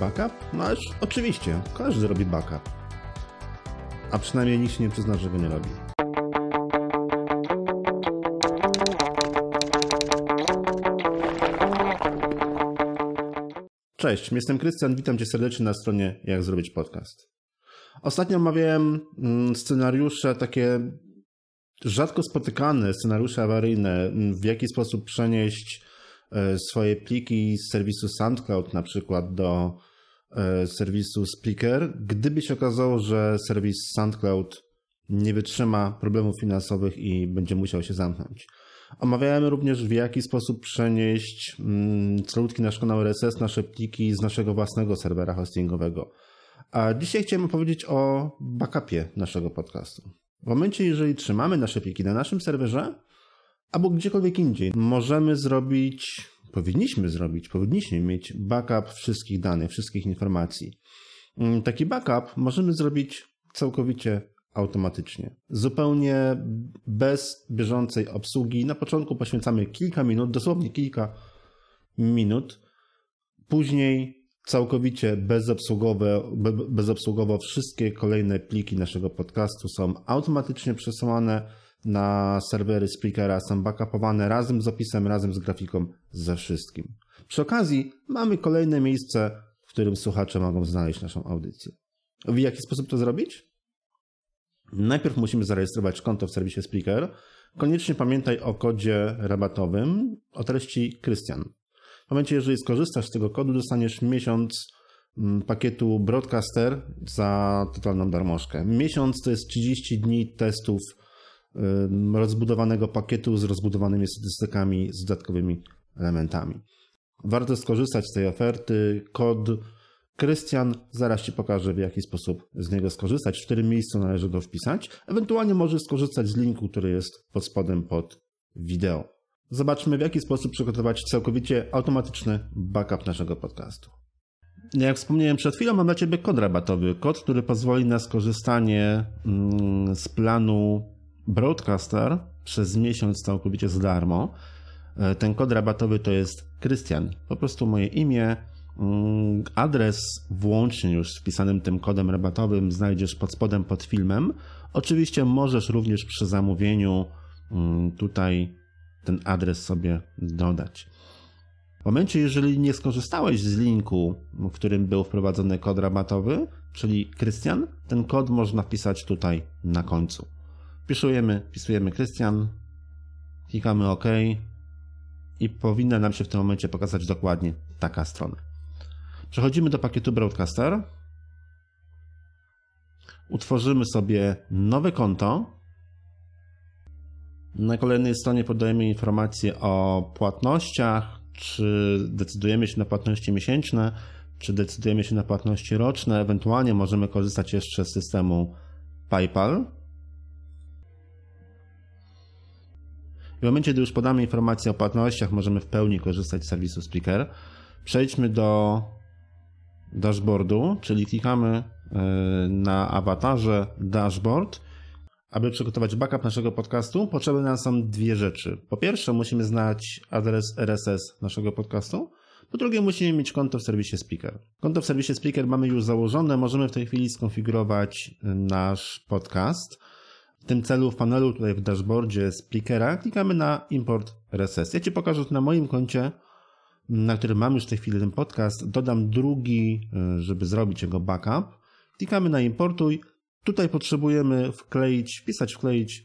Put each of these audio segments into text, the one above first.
Backup? No ależ oczywiście, każdy robi backup. A przynajmniej nikt się nie przyzna, że go nie robi. Cześć, jestem Krystian, witam Cię serdecznie na stronie Jak Zrobić Podcast. Ostatnio omawiałem mm, scenariusze takie rzadko spotykane, scenariusze awaryjne, w jaki sposób przenieść E, swoje pliki z serwisu SoundCloud na przykład do e, serwisu Speaker, Gdyby się okazało, że serwis SoundCloud nie wytrzyma problemów finansowych i będzie musiał się zamknąć. Omawiałem również, w jaki sposób przenieść mm, calutki nasz kanał RSS, nasze pliki z naszego własnego serwera hostingowego. A dzisiaj chciałem powiedzieć o backupie naszego podcastu. W momencie, jeżeli trzymamy nasze pliki na naszym serwerze albo gdziekolwiek indziej, możemy zrobić powinniśmy zrobić, powinniśmy mieć backup wszystkich danych, wszystkich informacji. Mm, taki backup możemy zrobić całkowicie automatycznie, zupełnie bez bieżącej obsługi. Na początku poświęcamy kilka minut, dosłownie kilka minut, później całkowicie bezobsługowe, bezobsługowo wszystkie kolejne pliki naszego podcastu są automatycznie przesyłane na serwery Spreakera są backupowane razem z opisem, razem z grafiką, ze wszystkim. Przy okazji mamy kolejne miejsce, w którym słuchacze mogą znaleźć naszą audycję. W jaki sposób to zrobić? Najpierw musimy zarejestrować konto w serwisie Spreaker. Koniecznie pamiętaj o kodzie rabatowym o treści Christian. W momencie, jeżeli skorzystasz z tego kodu, dostaniesz miesiąc mm, pakietu Broadcaster za totalną darmożkę. Miesiąc to jest 30 dni testów Y, rozbudowanego pakietu z rozbudowanymi statystykami, z dodatkowymi elementami. Warto skorzystać z tej oferty. Kod Krystian zaraz Ci pokaże, w jaki sposób z niego skorzystać, w którym miejscu należy go wpisać. Ewentualnie możesz skorzystać z linku, który jest pod spodem pod wideo. Zobaczmy, w jaki sposób przygotować całkowicie automatyczny backup naszego podcastu. Jak wspomniałem przed chwilą, mam dla Ciebie kod rabatowy. Kod, który pozwoli na skorzystanie mm, z planu Broadcaster przez miesiąc całkowicie za darmo. E, ten kod rabatowy to jest Krystian. Po prostu moje imię, mm, adres włącznie już z wpisanym tym kodem rabatowym znajdziesz pod spodem pod filmem. Oczywiście możesz również przy zamówieniu mm, tutaj ten adres sobie dodać. W momencie, jeżeli nie skorzystałeś z linku, w którym był wprowadzony kod rabatowy, czyli Krystian, ten kod można wpisać tutaj na końcu. Wpisujemy, wpisujemy Krystian, klikamy OK i powinna nam się w tym momencie pokazać dokładnie taka strona. Przechodzimy do pakietu Broadcaster. Utworzymy sobie nowe konto. Na kolejnej stronie podajemy informacje o płatnościach, czy decydujemy się na płatności miesięczne, czy decydujemy się na płatności roczne. Ewentualnie możemy korzystać jeszcze z systemu PayPal. w momencie, gdy już podamy informacje o płatnościach, możemy w pełni korzystać z serwisu Speaker. Przejdźmy do dashboardu, czyli klikamy e, na awatarze dashboard. Aby przygotować backup naszego podcastu, potrzebne nam są dwie rzeczy. Po pierwsze, musimy znać adres RSS naszego podcastu. Po drugie, musimy mieć konto w serwisie Speaker. Konto w serwisie Speaker mamy już założone, możemy w tej chwili skonfigurować nasz podcast. W tym celu w panelu tutaj w dashboardzie speakera klikamy na import RSS. Ja Ci pokażę na moim koncie, na którym mam już w tej chwili ten podcast, dodam drugi, e, żeby zrobić jego backup. Klikamy na importuj. Tutaj potrzebujemy wkleić, wpisać, wkleić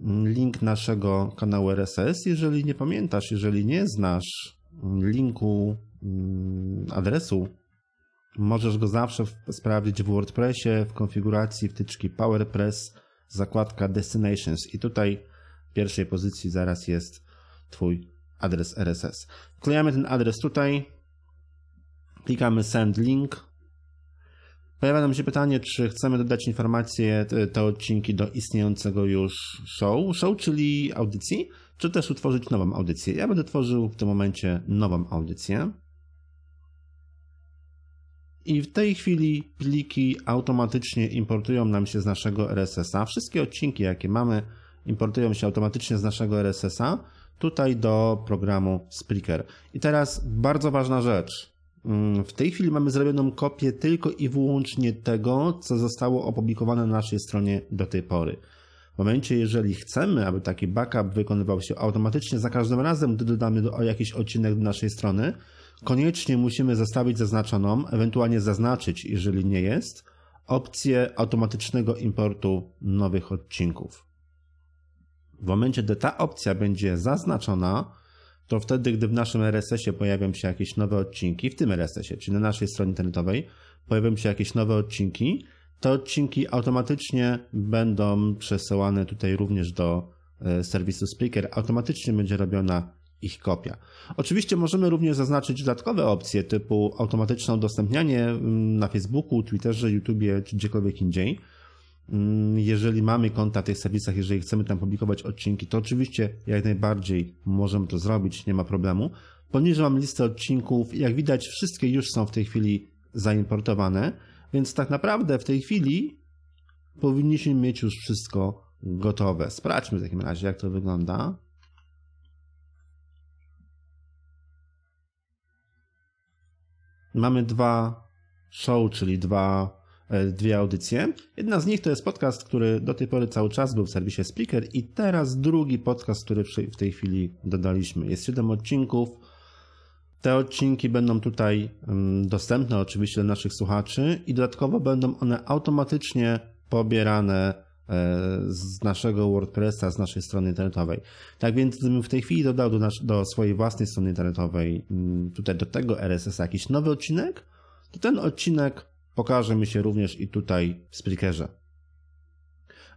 mm, link naszego kanału RSS. Jeżeli nie pamiętasz, jeżeli nie znasz mm, linku mm, adresu, możesz go zawsze sprawdzić w WordPressie, w konfiguracji wtyczki PowerPress zakładka Destinations i tutaj w pierwszej pozycji zaraz jest Twój adres RSS. Wklejamy ten adres tutaj, klikamy Send Link. Pojawia nam się pytanie, czy chcemy dodać informacje, te odcinki do istniejącego już show, show czyli audycji, czy też utworzyć nową audycję. Ja będę tworzył w tym momencie nową audycję. I w tej chwili pliki automatycznie importują nam się z naszego RSS-a. Wszystkie odcinki, jakie mamy, importują się automatycznie z naszego RSS-a tutaj do programu Spreaker. I teraz bardzo ważna rzecz. Mm, w tej chwili mamy zrobioną kopię tylko i wyłącznie tego, co zostało opublikowane na naszej stronie do tej pory. W momencie, jeżeli chcemy, aby taki backup wykonywał się automatycznie za każdym razem, gdy dodamy do, jakiś odcinek do naszej strony, koniecznie musimy zostawić zaznaczoną, ewentualnie zaznaczyć, jeżeli nie jest, opcję automatycznego importu nowych odcinków. W momencie, gdy ta opcja będzie zaznaczona, to wtedy, gdy w naszym RSS-ie pojawią się jakieś nowe odcinki, w tym RSS-ie, czyli na naszej stronie internetowej, pojawią się jakieś nowe odcinki, te odcinki automatycznie będą przesyłane tutaj również do e, serwisu Speaker. Automatycznie będzie robiona ich kopia. Oczywiście możemy również zaznaczyć dodatkowe opcje typu automatyczne udostępnianie mm, na Facebooku, Twitterze, YouTubie czy gdziekolwiek indziej. Mm, jeżeli mamy konta w tych serwisach, jeżeli chcemy tam publikować odcinki, to oczywiście jak najbardziej możemy to zrobić, nie ma problemu. Poniżej mam listę odcinków. Jak widać, wszystkie już są w tej chwili zaimportowane, więc tak naprawdę w tej chwili powinniśmy mieć już wszystko gotowe. Sprawdźmy w takim razie, jak to wygląda. mamy dwa show, czyli dwa, e, dwie audycje. Jedna z nich to jest podcast, który do tej pory cały czas był w serwisie Speaker i teraz drugi podcast, który w tej chwili dodaliśmy. Jest siedem odcinków. Te odcinki będą tutaj mm, dostępne oczywiście dla naszych słuchaczy i dodatkowo będą one automatycznie pobierane E, z naszego WordPressa, z naszej strony internetowej. Tak więc gdybym w tej chwili dodał do, nas, do swojej własnej strony internetowej, mm, tutaj do tego RSS jakiś nowy odcinek, to ten odcinek pokaże mi się również i tutaj w Spreakerze.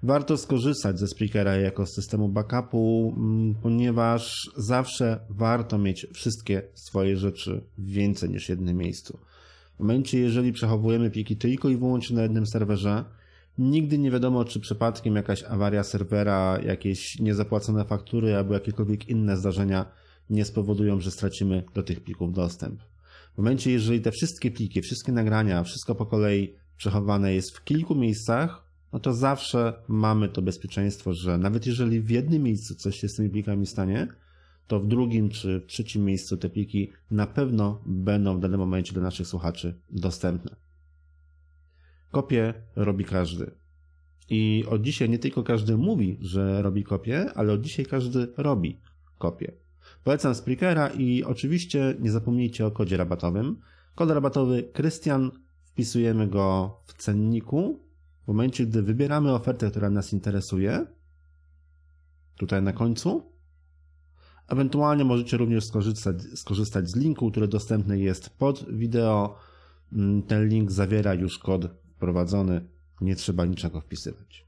Warto skorzystać ze Spreakera jako systemu backupu, mm, ponieważ zawsze warto mieć wszystkie swoje rzeczy w więcej niż jednym miejscu. W momencie, jeżeli przechowujemy pliki tylko i wyłącznie na jednym serwerze, Nigdy nie wiadomo, czy przypadkiem jakaś awaria serwera, jakieś niezapłacone faktury albo jakiekolwiek inne zdarzenia nie spowodują, że stracimy do tych plików dostęp. W momencie, jeżeli te wszystkie pliki, wszystkie nagrania, wszystko po kolei przechowane jest w kilku miejscach, no to zawsze mamy to bezpieczeństwo, że nawet jeżeli w jednym miejscu coś się z tymi plikami stanie, to w drugim czy w trzecim miejscu te pliki na pewno będą w danym momencie dla naszych słuchaczy dostępne. Kopię robi każdy. I od dzisiaj nie tylko każdy mówi, że robi kopię, ale od dzisiaj każdy robi kopię. Polecam Spreakera i oczywiście nie zapomnijcie o kodzie rabatowym. Kod rabatowy Krystian wpisujemy go w cenniku. W momencie, gdy wybieramy ofertę, która nas interesuje, tutaj na końcu, Ewentualnie możecie również skorzystać, skorzystać, z linku, który dostępny jest pod wideo. Mm, ten link zawiera już kod wprowadzony, nie trzeba niczego wpisywać.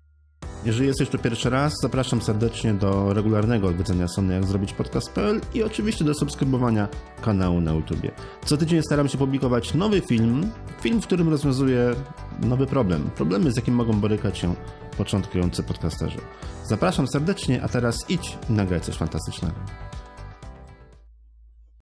Jeżeli jesteś tu pierwszy raz, zapraszam serdecznie do regularnego odwiedzenia Sony jak zrobić podcast.pl i oczywiście do subskrybowania kanału na YouTube. Co tydzień staram się publikować nowy film, film, w którym rozwiązuję nowy problem, problemy z jakim mogą borykać się początkujący podcasterzy. Zapraszam serdecznie, a teraz idź i nagraj coś fantastycznego.